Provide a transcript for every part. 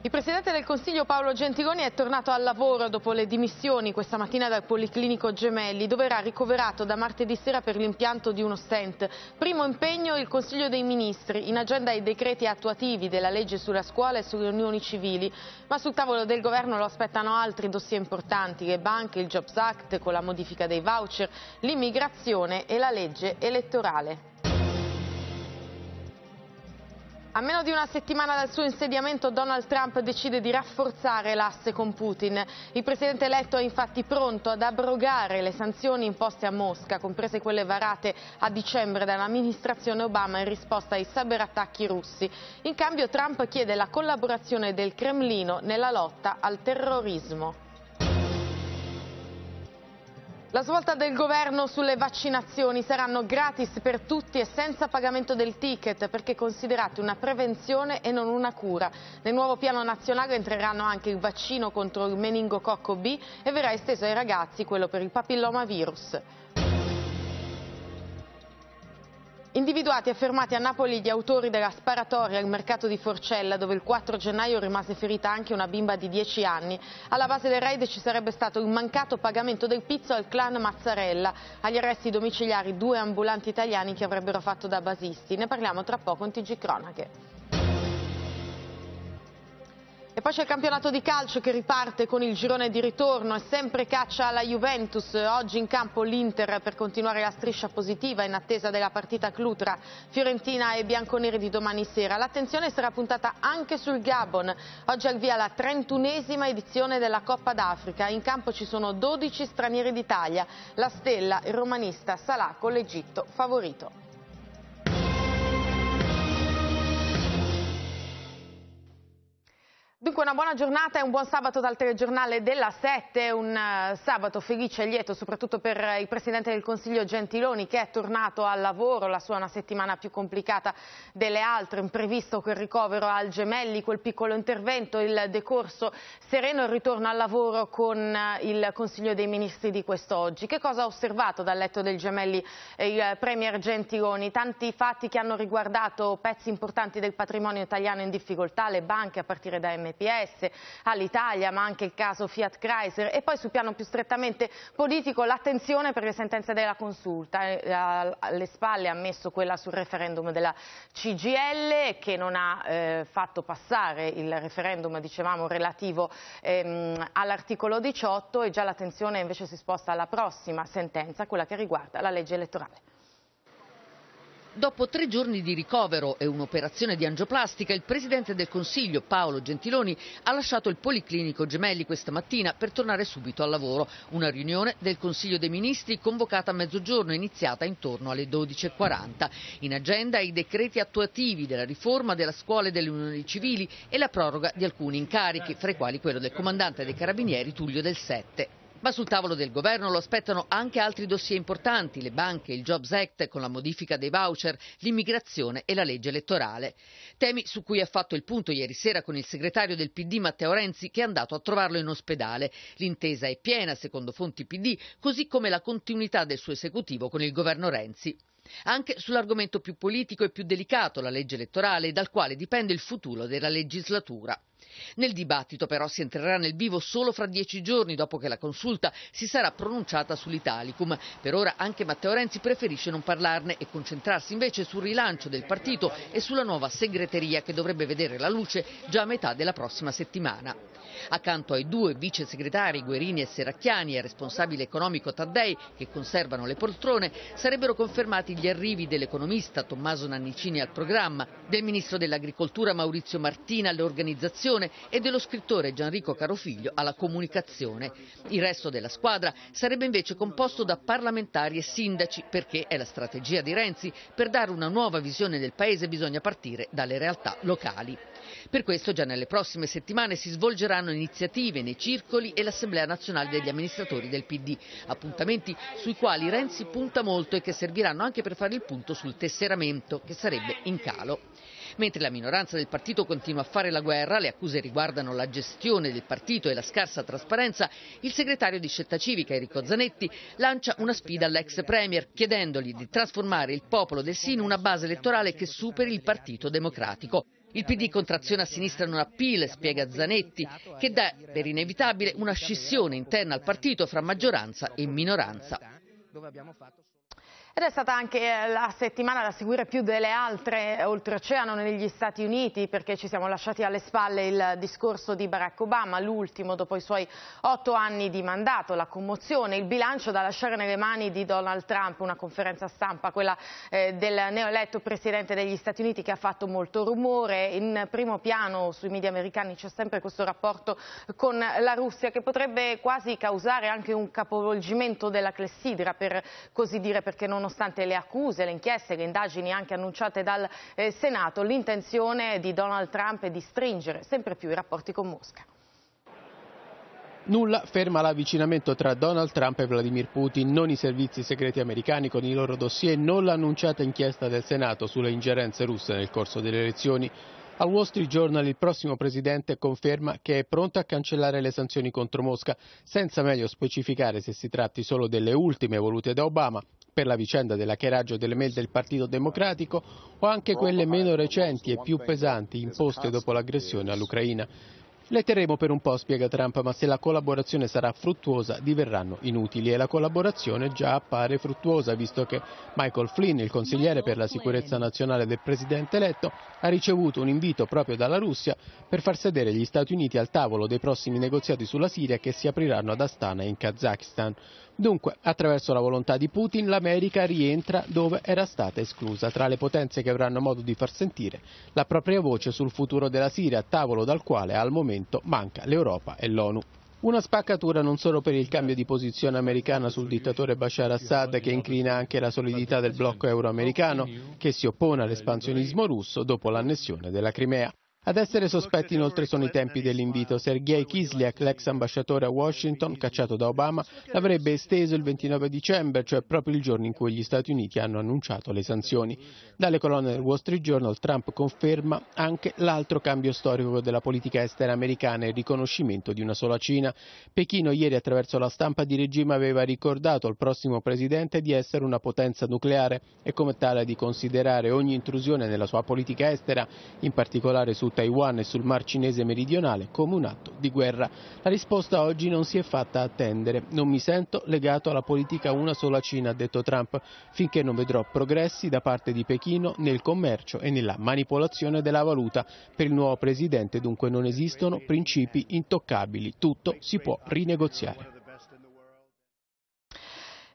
Il Presidente del Consiglio Paolo Gentiloni è tornato al lavoro dopo le dimissioni questa mattina dal Policlinico Gemelli, dove era ricoverato da martedì sera per l'impianto di uno stent. Primo impegno il Consiglio dei Ministri, in agenda i decreti attuativi della legge sulla scuola e sulle unioni civili, ma sul tavolo del Governo lo aspettano altri dossier importanti, le banche, il Jobs Act con la modifica dei voucher, l'immigrazione e la legge elettorale. A meno di una settimana dal suo insediamento Donald Trump decide di rafforzare l'asse con Putin. Il presidente eletto è infatti pronto ad abrogare le sanzioni imposte a Mosca, comprese quelle varate a dicembre dall'amministrazione Obama in risposta ai cyberattacchi russi. In cambio Trump chiede la collaborazione del Cremlino nella lotta al terrorismo. La svolta del governo sulle vaccinazioni saranno gratis per tutti e senza pagamento del ticket perché considerate una prevenzione e non una cura. Nel nuovo piano nazionale entreranno anche il vaccino contro il meningococco B e verrà esteso ai ragazzi quello per il papillomavirus. Individuati e fermati a Napoli gli autori della sparatoria al mercato di Forcella, dove il 4 gennaio rimase ferita anche una bimba di 10 anni. Alla base del raid ci sarebbe stato il mancato pagamento del pizzo al clan Mazzarella. Agli arresti domiciliari due ambulanti italiani che avrebbero fatto da basisti. Ne parliamo tra poco in TG Cronache. E poi c'è il campionato di calcio che riparte con il girone di ritorno e sempre caccia alla Juventus. Oggi in campo l'Inter per continuare la striscia positiva in attesa della partita clutra Fiorentina e Bianconeri di domani sera. L'attenzione sarà puntata anche sul Gabon. Oggi al via la 31esima edizione della Coppa d'Africa. In campo ci sono 12 stranieri d'Italia. La Stella, il romanista Salah con l'Egitto favorito. Dunque una buona giornata e un buon sabato dal telegiornale della 7, un eh, sabato felice e lieto soprattutto per eh, il Presidente del Consiglio Gentiloni che è tornato al lavoro, la sua è una settimana più complicata delle altre, imprevisto quel ricovero al Gemelli, quel piccolo intervento, il decorso sereno e il ritorno al lavoro con eh, il Consiglio dei Ministri di quest'oggi. Che cosa ha osservato dal letto del Gemelli il Premier Gentiloni? Tanti fatti che hanno riguardato pezzi importanti del patrimonio italiano in difficoltà, le banche a partire da MS MPS, all'Italia, ma anche il caso Fiat Chrysler e poi sul piano più strettamente politico l'attenzione per le sentenze della Consulta. Eh, alle spalle ha messo quella sul referendum della CGL che non ha eh, fatto passare il referendum dicevamo, relativo ehm, all'articolo 18 e già l'attenzione invece si sposta alla prossima sentenza, quella che riguarda la legge elettorale. Dopo tre giorni di ricovero e un'operazione di angioplastica, il Presidente del Consiglio, Paolo Gentiloni, ha lasciato il Policlinico Gemelli questa mattina per tornare subito al lavoro. Una riunione del Consiglio dei Ministri convocata a mezzogiorno, iniziata intorno alle 12.40. In agenda i decreti attuativi della riforma della scuola e delle unioni civili e la proroga di alcuni incarichi, fra i quali quello del Comandante dei Carabinieri Tullio del Sette. Ma sul tavolo del governo lo aspettano anche altri dossier importanti, le banche, il Jobs Act con la modifica dei voucher, l'immigrazione e la legge elettorale. Temi su cui ha fatto il punto ieri sera con il segretario del PD Matteo Renzi che è andato a trovarlo in ospedale. L'intesa è piena, secondo fonti PD, così come la continuità del suo esecutivo con il governo Renzi. Anche sull'argomento più politico e più delicato, la legge elettorale, dal quale dipende il futuro della legislatura. Nel dibattito però si entrerà nel vivo solo fra dieci giorni dopo che la consulta si sarà pronunciata sull'Italicum. Per ora anche Matteo Renzi preferisce non parlarne e concentrarsi invece sul rilancio del partito e sulla nuova segreteria che dovrebbe vedere la luce già a metà della prossima settimana. Accanto ai due vice segretari Guerini e Seracchiani e al responsabile economico Taddei, che conservano le poltrone, sarebbero confermati gli arrivi dell'economista Tommaso Nannicini al programma, del ministro dell'Agricoltura Maurizio Martina alle organizzazioni comunicazione e dello scrittore Gianrico Carofiglio alla comunicazione. Il resto della squadra sarebbe invece composto da parlamentari e sindaci perché è la strategia di Renzi, per dare una nuova visione del paese bisogna partire dalle realtà locali. Per questo già nelle prossime settimane si svolgeranno iniziative nei circoli e l'Assemblea nazionale degli amministratori del PD, appuntamenti sui quali Renzi punta molto e che serviranno anche per fare il punto sul tesseramento che sarebbe in calo. Mentre la minoranza del partito continua a fare la guerra, le accuse riguardano la gestione del partito e la scarsa trasparenza, il segretario di Scelta Civica Enrico Zanetti lancia una sfida all'ex Premier chiedendogli di trasformare il popolo del Sì in una base elettorale che superi il Partito Democratico. Il PD contrazione a sinistra non ha pile, spiega Zanetti, che dà per inevitabile una scissione interna al partito fra maggioranza e minoranza. Ed è stata anche eh, la settimana da seguire più delle altre eh, oltreoceano negli Stati Uniti perché ci siamo lasciati alle spalle il discorso di Barack Obama, l'ultimo dopo i suoi otto anni di mandato, la commozione, il bilancio da lasciare nelle mani di Donald Trump, una conferenza stampa, quella eh, del neoeletto presidente degli Stati Uniti che ha fatto molto rumore, in primo piano sui media americani c'è sempre questo rapporto con la Russia che potrebbe quasi causare anche un capovolgimento della clessidra per così dire perché non nonostante le accuse, le inchieste, le indagini anche annunciate dal eh, Senato, l'intenzione di Donald Trump è di stringere sempre più i rapporti con Mosca. Nulla ferma l'avvicinamento tra Donald Trump e Vladimir Putin, non i servizi segreti americani con i loro dossier, non l'annunciata inchiesta del Senato sulle ingerenze russe nel corso delle elezioni. Al Wall Street Journal il prossimo presidente conferma che è pronto a cancellare le sanzioni contro Mosca, senza meglio specificare se si tratti solo delle ultime volute da Obama per la vicenda dell'hackeraggio delle mail del Partito Democratico o anche quelle meno recenti e più pesanti imposte dopo l'aggressione all'Ucraina. Le terremo per un po', spiega Trump, ma se la collaborazione sarà fruttuosa diverranno inutili e la collaborazione già appare fruttuosa, visto che Michael Flynn, il consigliere per la sicurezza nazionale del presidente eletto, ha ricevuto un invito proprio dalla Russia per far sedere gli Stati Uniti al tavolo dei prossimi negoziati sulla Siria che si apriranno ad Astana in Kazakhstan. Dunque, attraverso la volontà di Putin, l'America rientra dove era stata esclusa, tra le potenze che avranno modo di far sentire la propria voce sul futuro della Siria, tavolo dal quale al momento manca l'Europa e l'ONU. Una spaccatura non solo per il cambio di posizione americana sul dittatore Bashar Assad che inclina anche la solidità del blocco euroamericano che si oppone all'espansionismo russo dopo l'annessione della Crimea. Ad essere sospetti inoltre sono i tempi dell'invito. Sergei Kislyak, l'ex ambasciatore a Washington, cacciato da Obama, l'avrebbe esteso il 29 dicembre, cioè proprio il giorno in cui gli Stati Uniti hanno annunciato le sanzioni. Dalle colonne del Wall Street Journal Trump conferma anche l'altro cambio storico della politica estera americana, il riconoscimento di una sola Cina. Pechino ieri attraverso la stampa di regime aveva ricordato al prossimo presidente di essere una potenza nucleare e come tale di considerare ogni intrusione nella sua politica estera, in particolare su Taiwan e sul Mar Cinese meridionale come un atto di guerra. La risposta oggi non si è fatta attendere. Non mi sento legato alla politica una sola Cina, ha detto Trump, finché non vedrò progressi da parte di Pechino nel commercio e nella manipolazione della valuta. Per il nuovo presidente dunque non esistono principi intoccabili, tutto si può rinegoziare.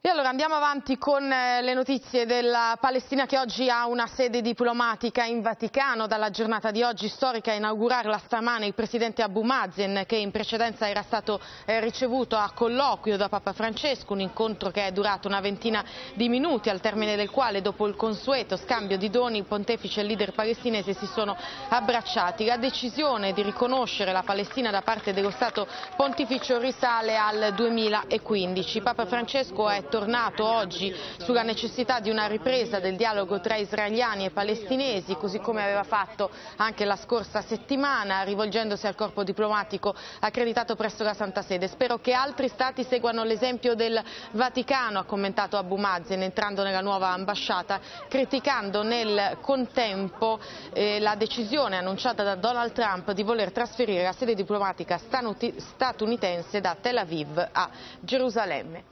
E allora andiamo avanti con eh, le notizie della Palestina che oggi ha una sede diplomatica in Vaticano. Dalla giornata di oggi storica a inaugurarla stamane il presidente Abu Mazen che in precedenza era stato eh, ricevuto a colloquio da Papa Francesco, un incontro che è durato una ventina di minuti al termine del quale dopo il consueto scambio di doni il pontefice e il leader palestinese si sono abbracciati. La decisione di riconoscere la Palestina da parte dello Stato pontificio risale al 2015. Papa Francesco è tornato oggi sulla necessità di una ripresa del dialogo tra israeliani e palestinesi, così come aveva fatto anche la scorsa settimana, rivolgendosi al corpo diplomatico accreditato presso la Santa Sede. Spero che altri stati seguano l'esempio del Vaticano, ha commentato Abu Mazen, entrando nella nuova ambasciata, criticando nel contempo eh, la decisione annunciata da Donald Trump di voler trasferire la sede diplomatica statunitense da Tel Aviv a Gerusalemme.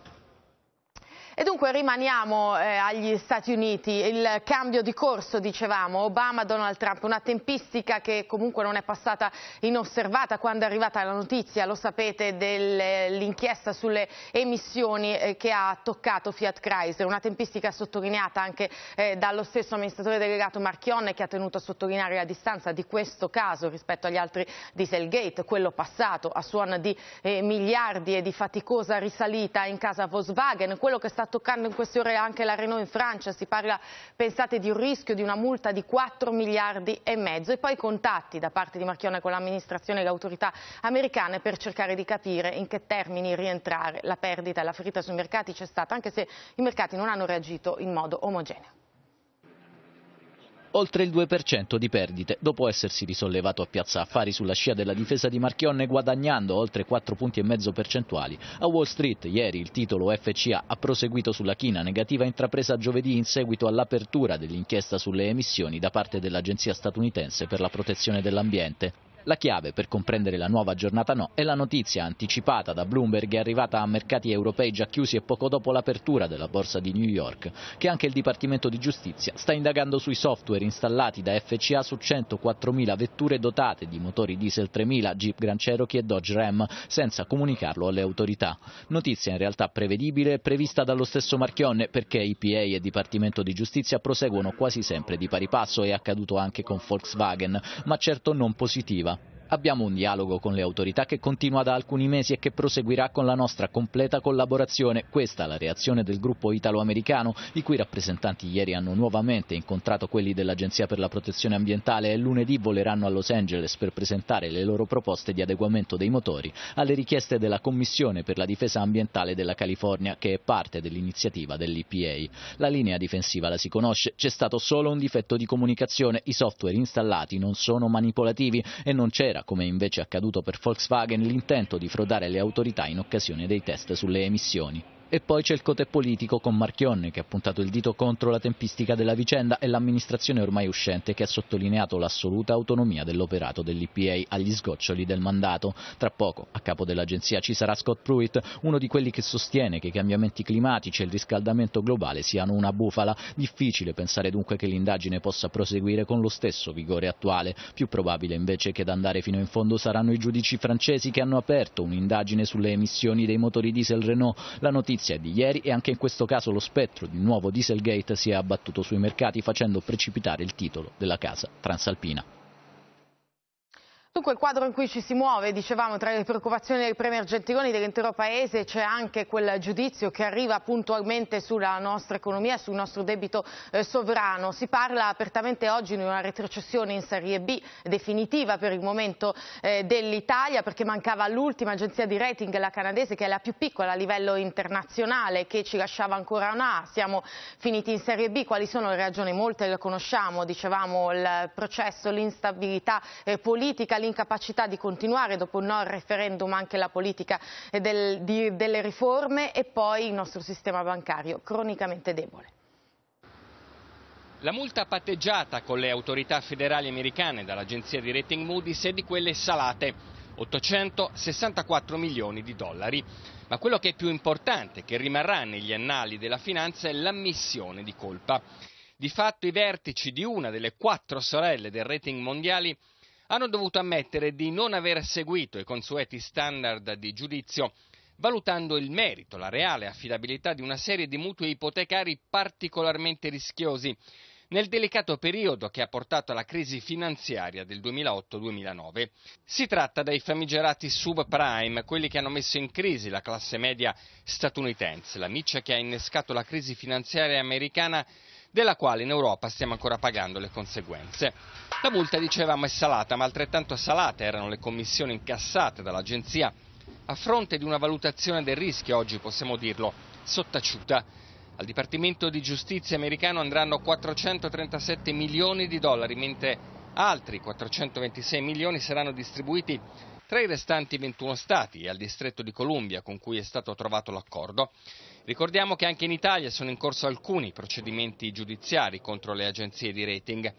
E dunque rimaniamo eh, agli Stati Uniti, il cambio di corso dicevamo, Obama-Donald Trump, una tempistica che comunque non è passata inosservata quando è arrivata la notizia, lo sapete, dell'inchiesta sulle emissioni eh, che ha toccato Fiat Chrysler, una tempistica sottolineata anche eh, dallo stesso amministratore delegato Marchionne che ha tenuto a sottolineare la distanza di questo caso rispetto agli altri Dieselgate, quello passato a suona di eh, miliardi e di faticosa risalita in casa Volkswagen, quello che sta toccando in queste ore anche la Renault in Francia, si parla, pensate, di un rischio di una multa di 4 miliardi e mezzo. E poi contatti da parte di Marchione con l'amministrazione e le autorità americane per cercare di capire in che termini rientrare la perdita e la ferita sui mercati c'è stata, anche se i mercati non hanno reagito in modo omogeneo oltre il 2% di perdite dopo essersi risollevato a Piazza Affari sulla scia della difesa di Marchionne guadagnando oltre 4 punti e mezzo percentuali. A Wall Street ieri il titolo FCA ha proseguito sulla china negativa intrapresa giovedì in seguito all'apertura dell'inchiesta sulle emissioni da parte dell'Agenzia statunitense per la protezione dell'ambiente. La chiave per comprendere la nuova giornata no è la notizia anticipata da Bloomberg e arrivata a mercati europei già chiusi e poco dopo l'apertura della borsa di New York, che anche il Dipartimento di Giustizia sta indagando sui software installati da FCA su 104.000 vetture dotate di motori diesel 3000, Jeep Grand Cherokee e Dodge Ram, senza comunicarlo alle autorità. Notizia in realtà prevedibile e prevista dallo stesso Marchionne perché IPA e Dipartimento di Giustizia proseguono quasi sempre di pari passo, è accaduto anche con Volkswagen, ma certo non positiva Abbiamo un dialogo con le autorità che continua da alcuni mesi e che proseguirà con la nostra completa collaborazione. Questa è la reazione del gruppo italo-americano, i cui rappresentanti ieri hanno nuovamente incontrato quelli dell'Agenzia per la protezione ambientale e lunedì voleranno a Los Angeles per presentare le loro proposte di adeguamento dei motori alle richieste della Commissione per la difesa ambientale della California, che è parte dell'iniziativa dell'IPA. La linea difensiva la si conosce, c'è stato solo un difetto di comunicazione, i software installati non sono manipolativi e non c'era era, come invece accaduto per Volkswagen, l'intento di frodare le autorità in occasione dei test sulle emissioni. E poi c'è il cote politico con Marchionne che ha puntato il dito contro la tempistica della vicenda e l'amministrazione ormai uscente che ha sottolineato l'assoluta autonomia dell'operato dell'IPA agli sgoccioli del mandato. Tra poco a capo dell'agenzia ci sarà Scott Pruitt, uno di quelli che sostiene che i cambiamenti climatici e il riscaldamento globale siano una bufala. Difficile pensare dunque che l'indagine possa proseguire con lo stesso vigore attuale. Più probabile invece che ad andare fino in fondo saranno i giudici francesi che hanno aperto un'indagine sulle emissioni dei motori diesel Renault. La notizia notizia di ieri e anche in questo caso lo spettro di nuovo Dieselgate si è abbattuto sui mercati facendo precipitare il titolo della casa transalpina. Dunque il quadro in cui ci si muove, dicevamo, tra le preoccupazioni del Premier Gentiloni dell'intero Paese c'è anche quel giudizio che arriva puntualmente sulla nostra economia sul nostro debito eh, sovrano. Si parla apertamente oggi di una retrocessione in Serie B definitiva per il momento eh, dell'Italia perché mancava l'ultima agenzia di rating, la canadese, che è la più piccola a livello internazionale che ci lasciava ancora una A. Siamo finiti in Serie B, quali sono le ragioni? Molte le conosciamo, dicevamo il processo, l'instabilità eh, politica, dall'incapacità di continuare dopo il no al referendum anche la politica del, di, delle riforme e poi il nostro sistema bancario cronicamente debole. La multa patteggiata con le autorità federali americane dall'agenzia di rating Moody's è di quelle salate, 864 milioni di dollari. Ma quello che è più importante, che rimarrà negli annali della finanza, è l'ammissione di colpa. Di fatto i vertici di una delle quattro sorelle del rating mondiali hanno dovuto ammettere di non aver seguito i consueti standard di giudizio valutando il merito, la reale affidabilità di una serie di mutui ipotecari particolarmente rischiosi nel delicato periodo che ha portato alla crisi finanziaria del 2008-2009. Si tratta dei famigerati subprime, quelli che hanno messo in crisi la classe media statunitense, la miccia che ha innescato la crisi finanziaria americana della quale in Europa stiamo ancora pagando le conseguenze. La multa, dicevamo, è salata, ma altrettanto salate erano le commissioni incassate dall'Agenzia a fronte di una valutazione del rischio, oggi possiamo dirlo, sottaciuta. Al Dipartimento di Giustizia americano andranno 437 milioni di dollari, mentre altri 426 milioni saranno distribuiti tra i restanti 21 stati e al distretto di Columbia con cui è stato trovato l'accordo. Ricordiamo che anche in Italia sono in corso alcuni procedimenti giudiziari contro le agenzie di rating.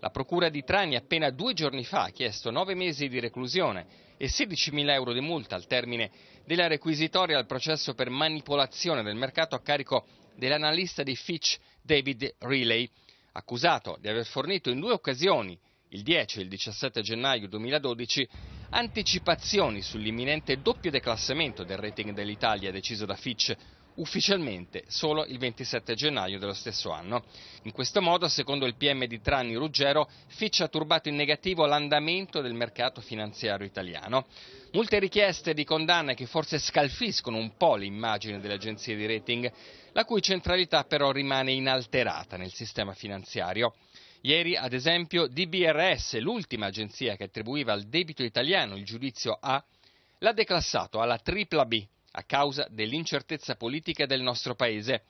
La Procura di Trani appena due giorni fa ha chiesto nove mesi di reclusione e 16.000 euro di multa al termine della requisitoria al processo per manipolazione del mercato a carico dell'analista di Fitch David Riley, accusato di aver fornito in due occasioni, il 10 e il 17 gennaio 2012, anticipazioni sull'imminente doppio declassamento del rating dell'Italia deciso da Fitch ufficialmente solo il 27 gennaio dello stesso anno. In questo modo, secondo il PM di Trani Ruggero, Fitch ha turbato in negativo l'andamento del mercato finanziario italiano. Molte richieste di condanna che forse scalfiscono un po' l'immagine delle agenzie di rating, la cui centralità però rimane inalterata nel sistema finanziario. Ieri, ad esempio, DBRS, l'ultima agenzia che attribuiva al debito italiano il giudizio A, l'ha declassato alla tripla B, a causa dell'incertezza politica del nostro Paese.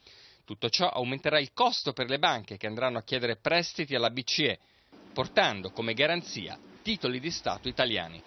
Tutto ciò aumenterà il costo per le banche che andranno a chiedere prestiti alla BCE, portando come garanzia titoli di Stato italiani.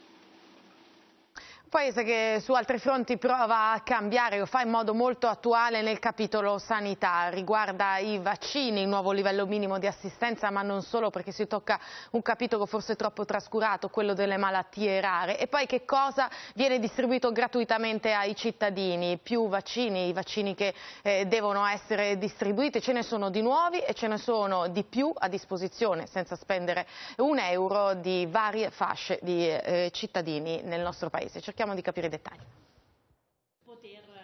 Paese che su altri fronti prova a cambiare, lo fa in modo molto attuale nel capitolo sanità, riguarda i vaccini, il nuovo livello minimo di assistenza, ma non solo perché si tocca un capitolo forse troppo trascurato, quello delle malattie rare. E poi che cosa viene distribuito gratuitamente ai cittadini? Più vaccini, i vaccini che eh, devono essere distribuiti, ce ne sono di nuovi e ce ne sono di più a disposizione, senza spendere un euro di varie fasce di eh, cittadini nel nostro Paese. Cerchiamo cerchiamo di capire i dettagli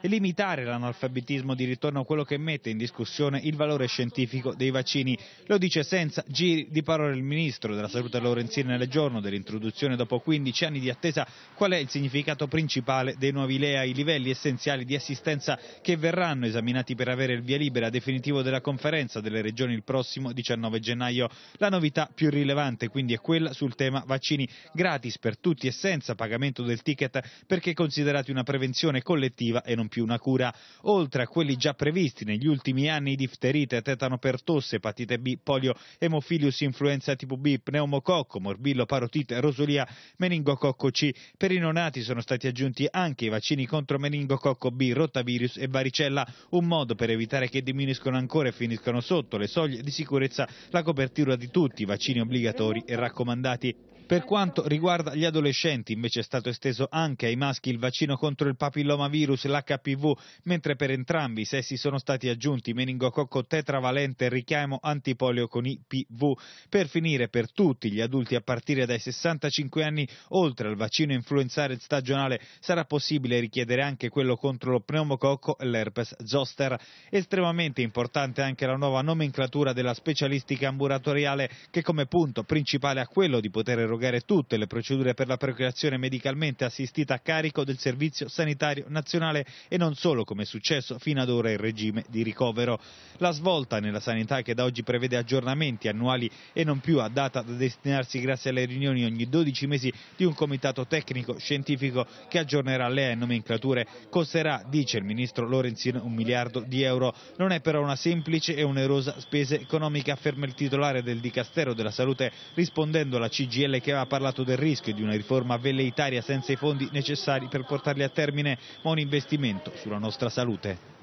limitare l'analfabetismo di ritorno, a quello che mette in discussione il valore scientifico dei vaccini. Lo dice senza giri di parole il ministro della salute Lorenzini nel giorno dell'introduzione dopo 15 anni di attesa qual è il significato principale dei nuovi LEA, i livelli essenziali di assistenza che verranno esaminati per avere il via libera definitivo della conferenza delle regioni il prossimo 19 gennaio. La novità più rilevante quindi è quella sul tema vaccini gratis per tutti e senza pagamento del ticket perché considerati una prevenzione collettiva e non esempio una cura oltre a quelli già previsti negli ultimi anni difterite, tetano per tosse, epatite B, polio, emofilius, influenza tipo B, pneumococco, morbillo, parotite, rosolia, meningococco C. Per i nonati sono stati aggiunti anche i vaccini contro meningococco B, rotavirus e varicella, un modo per evitare che diminuiscono ancora e finiscano sotto le soglie di sicurezza la copertura di tutti i vaccini obbligatori e raccomandati. Per quanto riguarda gli adolescenti, invece è stato esteso anche ai maschi il vaccino contro il papillomavirus, l'HPV, mentre per entrambi i sessi sono stati aggiunti meningococco tetravalente e richiamo antipolio con IPV. Per finire, per tutti gli adulti a partire dai 65 anni, oltre al vaccino influenzare stagionale, sarà possibile richiedere anche quello contro lo pneumococco e l'herpes zoster. Estremamente importante anche la nuova nomenclatura della specialistica ambulatoriale che come punto principale ha quello di poter erogare abrogare tutte le procedure per la procreazione medicalmente assistita a carico del Servizio Sanitario Nazionale e non solo come è successo fino ad ora in regime di ricovero. La svolta nella sanità che da oggi prevede aggiornamenti annuali e non più a data da destinarsi grazie alle riunioni ogni 12 mesi di un comitato tecnico scientifico che aggiornerà le nomenclature costerà, dice il ministro Lorenzino, un miliardo di euro. Non è però una semplice e onerosa spesa economica, afferma il titolare del Dicastero della Salute rispondendo alla CGL che che aveva parlato del rischio di una riforma velleitaria senza i fondi necessari per portarli a termine, ma un investimento sulla nostra salute.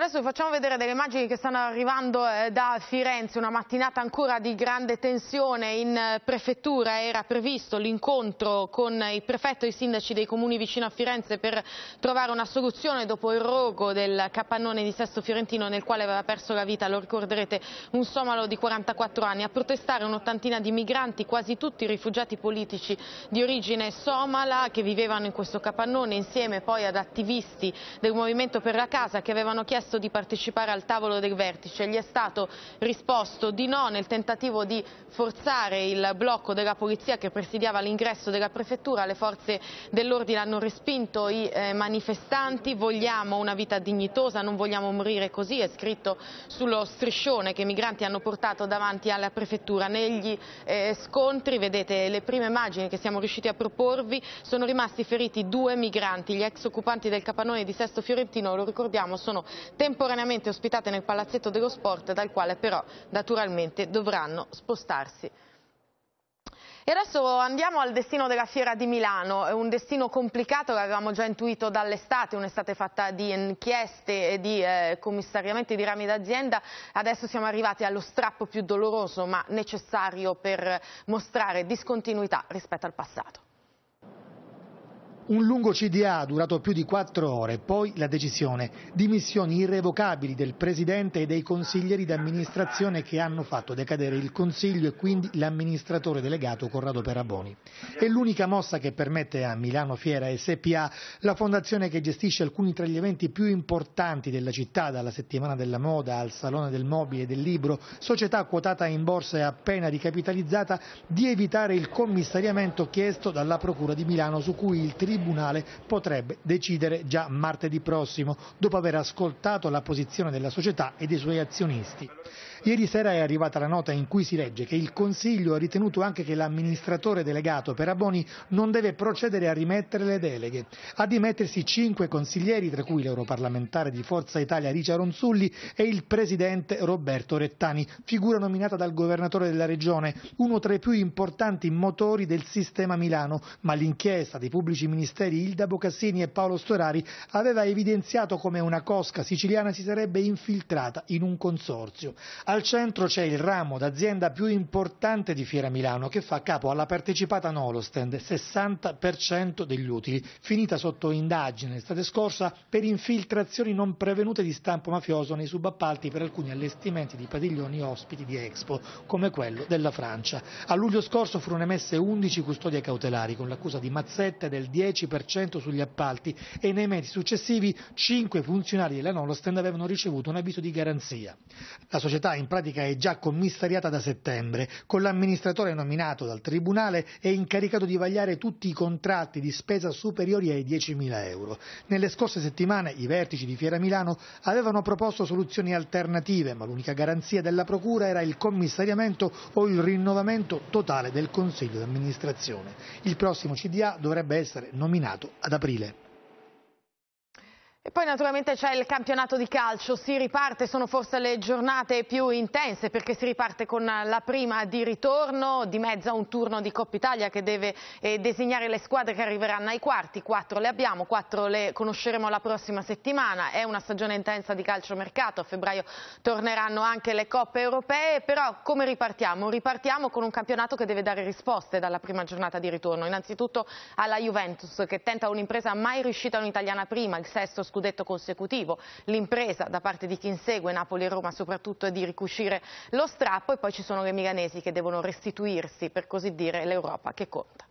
Adesso vi facciamo vedere delle immagini che stanno arrivando eh, da Firenze, una mattinata ancora di grande tensione in eh, prefettura, era previsto l'incontro con il prefetto e i sindaci dei comuni vicino a Firenze per trovare una soluzione dopo il rogo del capannone di Sesto Fiorentino nel quale aveva perso la vita, lo ricorderete, un somalo di 44 anni, a protestare un'ottantina di migranti, quasi tutti rifugiati politici di origine somala che vivevano in questo capannone insieme poi ad attivisti del Movimento per la Casa che avevano chiesto chiesto di partecipare al tavolo del vertice, gli è stato risposto di no nel tentativo di forzare il blocco della polizia che presidiava l'ingresso della prefettura, le forze dell'ordine hanno respinto i eh, manifestanti, vogliamo una vita dignitosa, non vogliamo morire così, è scritto sullo striscione che i migranti hanno portato davanti alla prefettura. Negli eh, scontri, vedete le prime immagini che siamo riusciti a proporvi, sono rimasti feriti due migranti, gli ex occupanti del Capanone di Sesto Fiorentino, lo ricordiamo, sono temporaneamente ospitate nel palazzetto dello sport dal quale però naturalmente dovranno spostarsi. E adesso andiamo al destino della Fiera di Milano, è un destino complicato, l'avevamo già intuito dall'estate, un'estate fatta di inchieste e di eh, commissariamenti di rami d'azienda, adesso siamo arrivati allo strappo più doloroso ma necessario per mostrare discontinuità rispetto al passato. Un lungo CDA durato più di quattro ore, poi la decisione, dimissioni irrevocabili del Presidente e dei consiglieri d'amministrazione che hanno fatto decadere il Consiglio e quindi l'amministratore delegato Corrado Peraboni. È l'unica mossa che permette a Milano Fiera SPA, la fondazione che gestisce alcuni tra gli eventi più importanti della città, dalla settimana della moda al Salone del Mobile e del Libro, società quotata in borsa e appena ricapitalizzata, di evitare il commissariamento chiesto dalla Procura di Milano su cui il Tribunale Tribunale potrebbe decidere già martedì prossimo, dopo aver ascoltato la posizione della società e dei suoi azionisti. Ieri sera è arrivata la nota in cui si legge che il Consiglio ha ritenuto anche che l'amministratore delegato Peraboni non deve procedere a rimettere le deleghe. A dimettersi cinque consiglieri, tra cui l'europarlamentare di Forza Italia Ricia Ronzulli e il presidente Roberto Rettani, figura nominata dal governatore della regione, uno tra i più importanti motori del sistema Milano, ma l'inchiesta dei pubblici ministeri Ministeri Ilda Bocassini e Paolo Storari aveva evidenziato come una cosca siciliana si sarebbe infiltrata in un consorzio. Al centro c'è il ramo d'azienda più importante di Fiera Milano che fa capo alla partecipata Nolostend, 60% degli utili, finita sotto indagine l'estate scorsa per infiltrazioni non prevenute di stampo mafioso nei subappalti per alcuni allestimenti di padiglioni ospiti di Expo, come quello della Francia. A luglio scorso furono emesse 11 custodie cautelari con l'accusa di mazzette del 10 10% sugli appalti e nei mesi successivi 5 funzionari della Nonostand avevano ricevuto un avviso di garanzia. La società in pratica è già commissariata da settembre, con l'amministratore nominato dal Tribunale e incaricato di vagliare tutti i contratti di spesa superiori ai 10.000 euro. Nelle scorse settimane i vertici di Fiera Milano avevano proposto soluzioni alternative, ma l'unica garanzia della Procura era il commissariamento o il rinnovamento totale del Consiglio d'amministrazione. Il prossimo CDA dovrebbe essere nominato ad aprile. E poi naturalmente c'è il campionato di calcio, si riparte, sono forse le giornate più intense perché si riparte con la prima di ritorno, di mezzo a un turno di Coppa Italia che deve eh, designare le squadre che arriveranno ai quarti, quattro le abbiamo, quattro le conosceremo la prossima settimana, è una stagione intensa di calcio mercato, a febbraio torneranno anche le coppe europee, però come ripartiamo? Ripartiamo con un campionato che deve dare risposte dalla prima giornata di ritorno, innanzitutto alla Juventus che tenta un'impresa mai riuscita un'italiana prima, il sesto scudo scudetto consecutivo. L'impresa da parte di chi insegue Napoli e Roma soprattutto è di ricuscire lo strappo e poi ci sono le milanesi che devono restituirsi, per così dire, l'Europa che conta.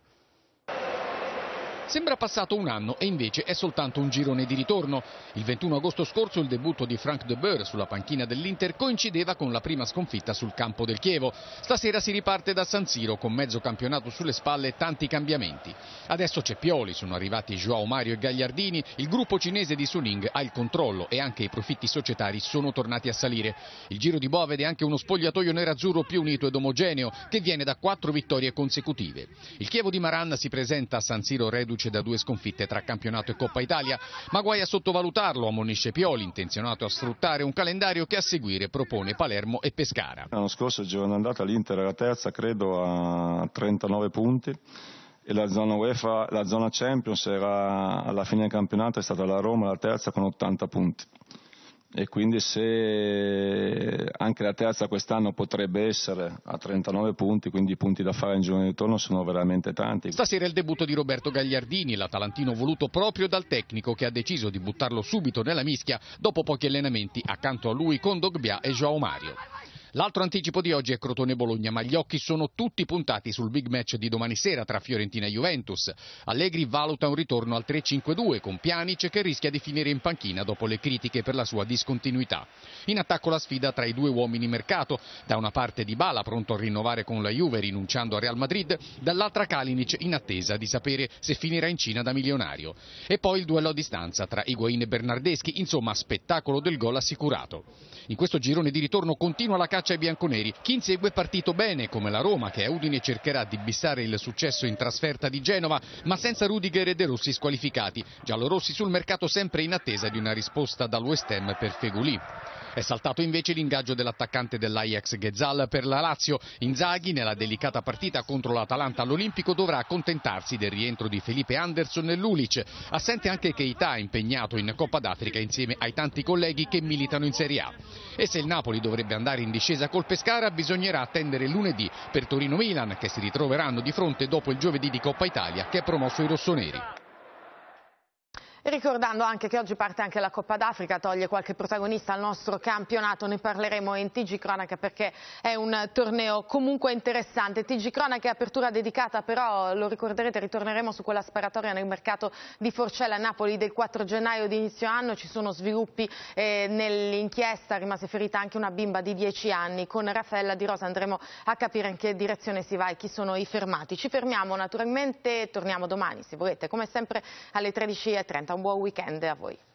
Sembra passato un anno e invece è soltanto un girone di ritorno. Il 21 agosto scorso il debutto di Frank De Boer sulla panchina dell'Inter coincideva con la prima sconfitta sul campo del Chievo. Stasera si riparte da San Siro con mezzo campionato sulle spalle e tanti cambiamenti. Adesso c'è Pioli, sono arrivati Joao Mario e Gagliardini, il gruppo cinese di Suning ha il controllo e anche i profitti societari sono tornati a salire. Il giro di Boa vede anche uno spogliatoio nerazzurro più unito ed omogeneo che viene da quattro vittorie consecutive. Il Chievo di Maran si presenta a San Siro Redu reduce da due sconfitte tra campionato e Coppa Italia, ma guai a sottovalutarlo, ammonisce Pioli, intenzionato a sfruttare un calendario che a seguire propone Palermo e Pescara. L'anno scorso il giorno andata l'Inter era terza, credo, a 39 punti e la zona UEFA, la zona Champions era alla fine del campionato è stata la Roma la terza con 80 punti e quindi se eh, anche la terza quest'anno potrebbe essere a 39 punti, quindi i punti da fare in giro di ritorno sono veramente tanti. Stasera il debutto di Roberto Gagliardini, l'atalantino voluto proprio dal tecnico che ha deciso di buttarlo subito nella mischia dopo pochi allenamenti accanto a lui con Dogbia e João Mario. L'altro anticipo di oggi è Crotone-Bologna, ma gli occhi sono tutti puntati sul big match di domani sera tra Fiorentina e Juventus. Allegri valuta un ritorno al 3-5-2 con Pjanic che rischia di finire in panchina dopo le critiche per la sua discontinuità. In attacco la sfida tra i due uomini mercato, da una parte Di Bala pronto a rinnovare con la Juve rinunciando a Real Madrid, dall'altra Kalinic in attesa di sapere se finirà in Cina da milionario. E poi il duello a distanza tra Higuain e Bernardeschi, insomma spettacolo del gol assicurato. In questo girone di ritorno continua la caccia caccia ai bianconeri. Chi insegue è partito bene, come la Roma, che a Udine cercherà di bissare il successo in trasferta di Genova, ma senza Rudiger e De Rossi squalificati. Giallorossi sul mercato sempre in attesa di una risposta dall'West Ham per Fegulì. È saltato invece l'ingaggio dell'attaccante dell'Ajax Ghezal per la Lazio. Inzaghi nella delicata partita contro l'Atalanta all'Olimpico dovrà accontentarsi del rientro di Felipe Anderson e Lulic. Assente anche Keita impegnato in Coppa d'Africa insieme ai tanti colleghi che militano in Serie A. E se il Napoli dovrebbe andare in discesa col Pescara bisognerà attendere lunedì per Torino-Milan che si ritroveranno di fronte dopo il giovedì di Coppa Italia che ha promosso i rossoneri. Ricordando anche che oggi parte anche la Coppa d'Africa, toglie qualche protagonista al nostro campionato, ne parleremo in TG Cronaca perché è un torneo comunque interessante. TG Cronaca è apertura dedicata però, lo ricorderete, ritorneremo su quella sparatoria nel mercato di Forcella a Napoli del 4 gennaio di inizio anno, ci sono sviluppi eh, nell'inchiesta, rimase ferita anche una bimba di 10 anni, con Raffaella Di Rosa andremo a capire in che direzione si va e chi sono i fermati. Ci fermiamo naturalmente, torniamo domani se volete, come sempre alle 13.30. un buon weekend a voi.